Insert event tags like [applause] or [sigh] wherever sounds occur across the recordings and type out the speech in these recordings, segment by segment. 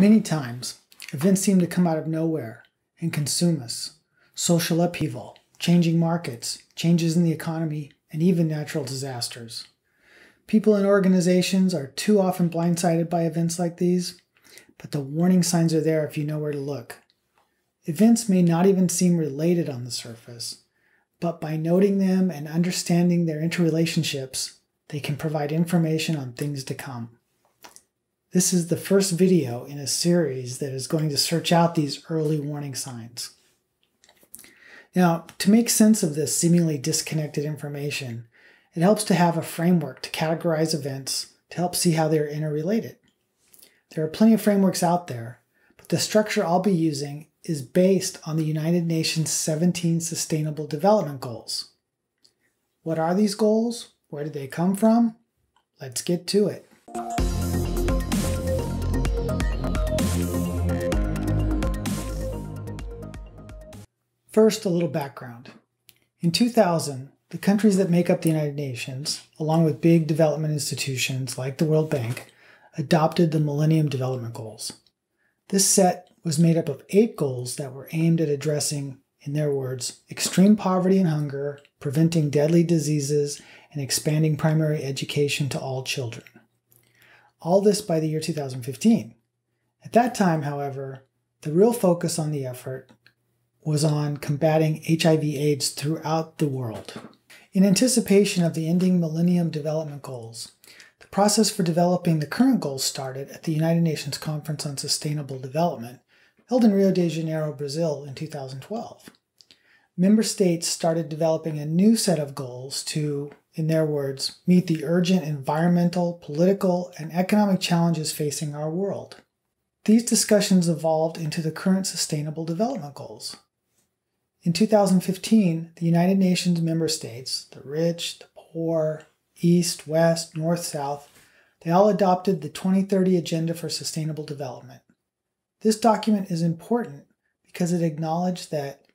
Many times, events seem to come out of nowhere and consume us. Social upheaval, changing markets, changes in the economy, and even natural disasters. People and organizations are too often blindsided by events like these, but the warning signs are there if you know where to look. Events may not even seem related on the surface, but by noting them and understanding their interrelationships, they can provide information on things to come. This is the first video in a series that is going to search out these early warning signs. Now, to make sense of this seemingly disconnected information, it helps to have a framework to categorize events to help see how they're interrelated. There are plenty of frameworks out there, but the structure I'll be using is based on the United Nations 17 Sustainable Development Goals. What are these goals? Where did they come from? Let's get to it. First, a little background. In 2000, the countries that make up the United Nations, along with big development institutions like the World Bank, adopted the Millennium Development Goals. This set was made up of eight goals that were aimed at addressing, in their words, extreme poverty and hunger, preventing deadly diseases, and expanding primary education to all children. All this by the year 2015. At that time, however, the real focus on the effort was on combating HIV AIDS throughout the world. In anticipation of the ending Millennium Development Goals, the process for developing the current goals started at the United Nations Conference on Sustainable Development, held in Rio de Janeiro, Brazil in 2012. Member states started developing a new set of goals to, in their words, meet the urgent environmental, political, and economic challenges facing our world. These discussions evolved into the current Sustainable Development Goals, in 2015, the United Nations member states, the rich, the poor, east, west, north, south, they all adopted the 2030 Agenda for Sustainable Development. This document is important because it acknowledged that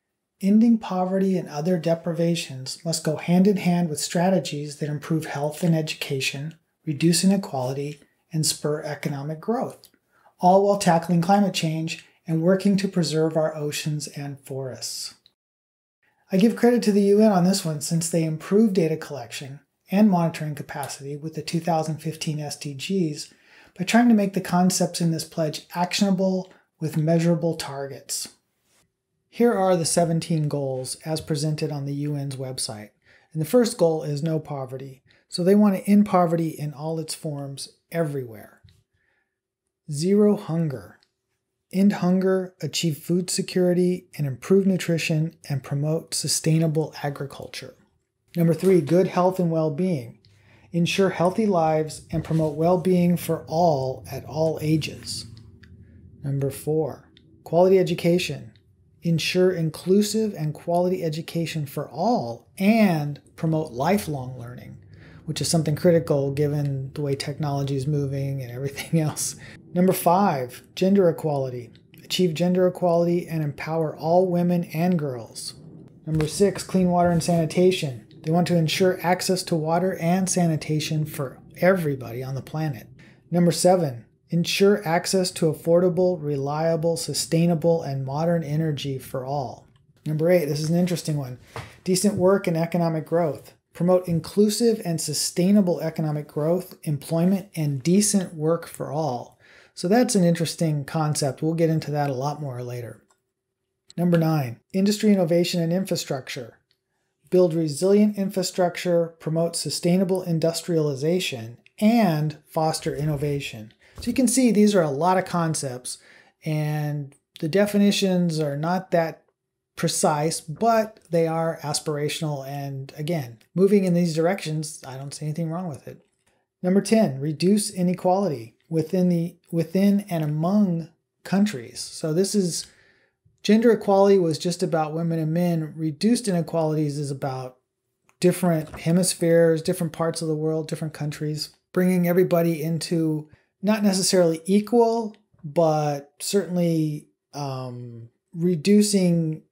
ending poverty and other deprivations must go hand in hand with strategies that improve health and education, reduce inequality, and spur economic growth, all while tackling climate change and working to preserve our oceans and forests. I give credit to the UN on this one since they improved data collection and monitoring capacity with the 2015 SDGs by trying to make the concepts in this pledge actionable with measurable targets. Here are the 17 goals as presented on the UN's website. And the first goal is no poverty. So they want to end poverty in all its forms everywhere. Zero hunger end hunger, achieve food security, and improve nutrition and promote sustainable agriculture. Number three, good health and well being. Ensure healthy lives and promote well being for all at all ages. Number four, quality education. Ensure inclusive and quality education for all and promote lifelong learning which is something critical given the way technology is moving and everything [laughs] else. Number five, gender equality. Achieve gender equality and empower all women and girls. Number six, clean water and sanitation. They want to ensure access to water and sanitation for everybody on the planet. Number seven, ensure access to affordable, reliable, sustainable, and modern energy for all. Number eight, this is an interesting one decent work and economic growth promote inclusive and sustainable economic growth, employment, and decent work for all. So that's an interesting concept. We'll get into that a lot more later. Number nine, industry innovation and infrastructure. Build resilient infrastructure, promote sustainable industrialization, and foster innovation. So you can see these are a lot of concepts, and the definitions are not that precise, but they are aspirational. And again, moving in these directions, I don't see anything wrong with it. Number 10, reduce inequality within the within and among countries. So this is gender equality was just about women and men. Reduced inequalities is about different hemispheres, different parts of the world, different countries, bringing everybody into not necessarily equal, but certainly um, reducing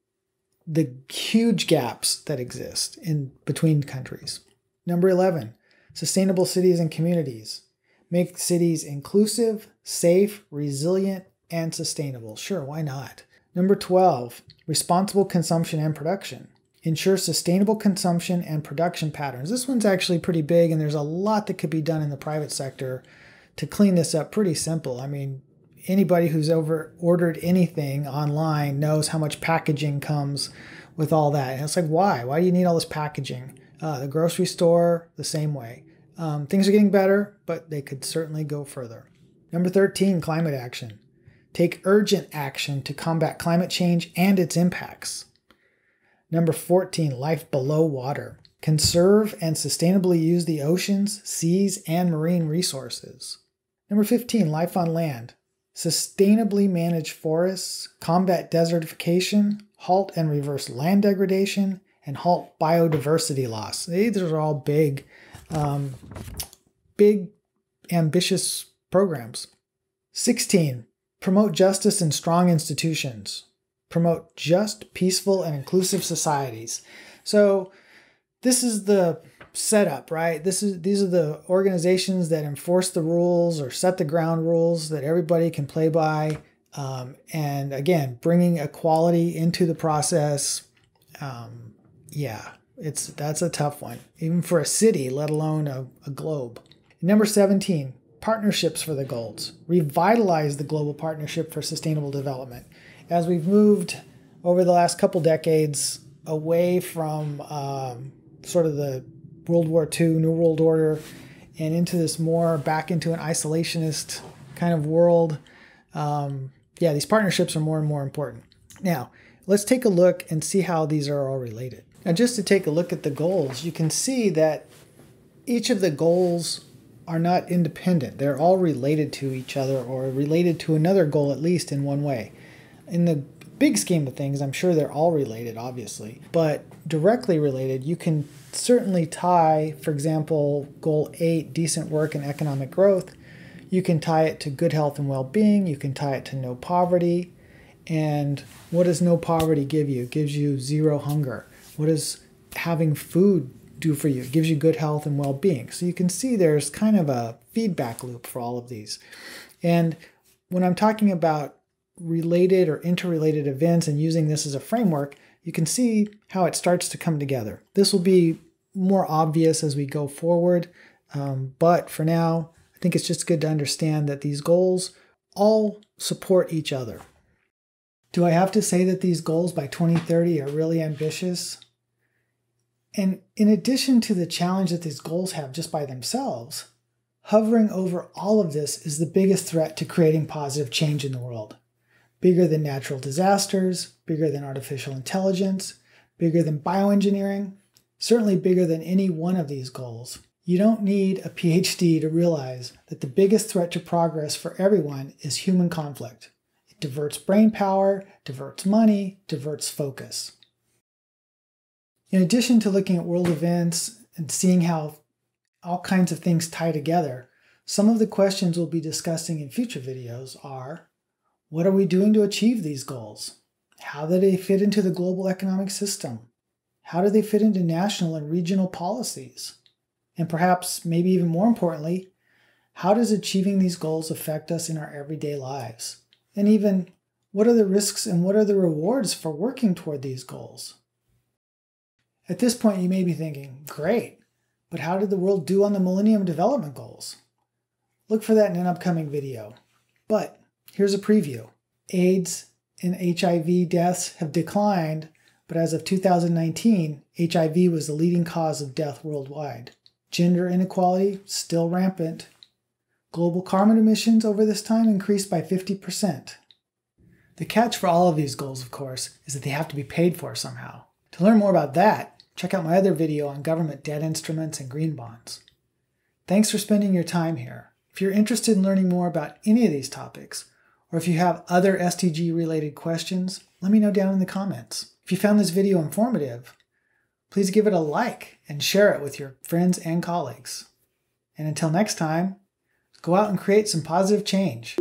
the huge gaps that exist in between countries. Number 11, sustainable cities and communities. Make cities inclusive, safe, resilient, and sustainable. Sure, why not? Number 12, responsible consumption and production. Ensure sustainable consumption and production patterns. This one's actually pretty big, and there's a lot that could be done in the private sector to clean this up pretty simple. I mean, anybody who's ever ordered anything online knows how much packaging comes with all that. And it's like, why? Why do you need all this packaging? Uh, the grocery store, the same way. Um, things are getting better, but they could certainly go further. Number 13, climate action. Take urgent action to combat climate change and its impacts. Number 14, life below water. Conserve and sustainably use the oceans, seas, and marine resources. Number 15, life on land sustainably manage forests, combat desertification, halt and reverse land degradation, and halt biodiversity loss. These are all big, um, big, ambitious programs. 16. Promote justice and strong institutions. Promote just, peaceful, and inclusive societies. So, this is the setup, right? This is these are the organizations that enforce the rules or set the ground rules that everybody can play by. Um, and again, bringing equality into the process. Um, yeah, it's that's a tough one, even for a city, let alone a, a globe. Number 17, partnerships for the goals. Revitalize the global partnership for sustainable development. As we've moved over the last couple decades away from um, sort of the World War II, New World Order, and into this more back into an isolationist kind of world. Um, yeah, these partnerships are more and more important. Now, let's take a look and see how these are all related. Now, just to take a look at the goals, you can see that each of the goals are not independent. They're all related to each other or related to another goal, at least in one way. In the big scheme of things, I'm sure they're all related, obviously, but directly related, you can certainly tie, for example, goal eight, decent work and economic growth. You can tie it to good health and well being. You can tie it to no poverty. And what does no poverty give you? It gives you zero hunger. What does having food do for you? It gives you good health and well being. So you can see there's kind of a feedback loop for all of these. And when I'm talking about related or interrelated events and using this as a framework, you can see how it starts to come together. This will be more obvious as we go forward, um, but for now, I think it's just good to understand that these goals all support each other. Do I have to say that these goals by 2030 are really ambitious? And in addition to the challenge that these goals have just by themselves, hovering over all of this is the biggest threat to creating positive change in the world bigger than natural disasters, bigger than artificial intelligence, bigger than bioengineering, certainly bigger than any one of these goals. You don't need a PhD to realize that the biggest threat to progress for everyone is human conflict. It diverts brain power, diverts money, diverts focus. In addition to looking at world events and seeing how all kinds of things tie together, some of the questions we'll be discussing in future videos are what are we doing to achieve these goals? How do they fit into the global economic system? How do they fit into national and regional policies? And perhaps, maybe even more importantly, how does achieving these goals affect us in our everyday lives? And even, what are the risks and what are the rewards for working toward these goals? At this point, you may be thinking, great, but how did the world do on the Millennium Development Goals? Look for that in an upcoming video. But Here's a preview. AIDS and HIV deaths have declined, but as of 2019, HIV was the leading cause of death worldwide. Gender inequality still rampant. Global carbon emissions over this time increased by 50%. The catch for all of these goals, of course, is that they have to be paid for somehow. To learn more about that, check out my other video on government debt instruments and green bonds. Thanks for spending your time here. If you're interested in learning more about any of these topics, or if you have other SDG related questions, let me know down in the comments. If you found this video informative, please give it a like and share it with your friends and colleagues. And until next time, go out and create some positive change.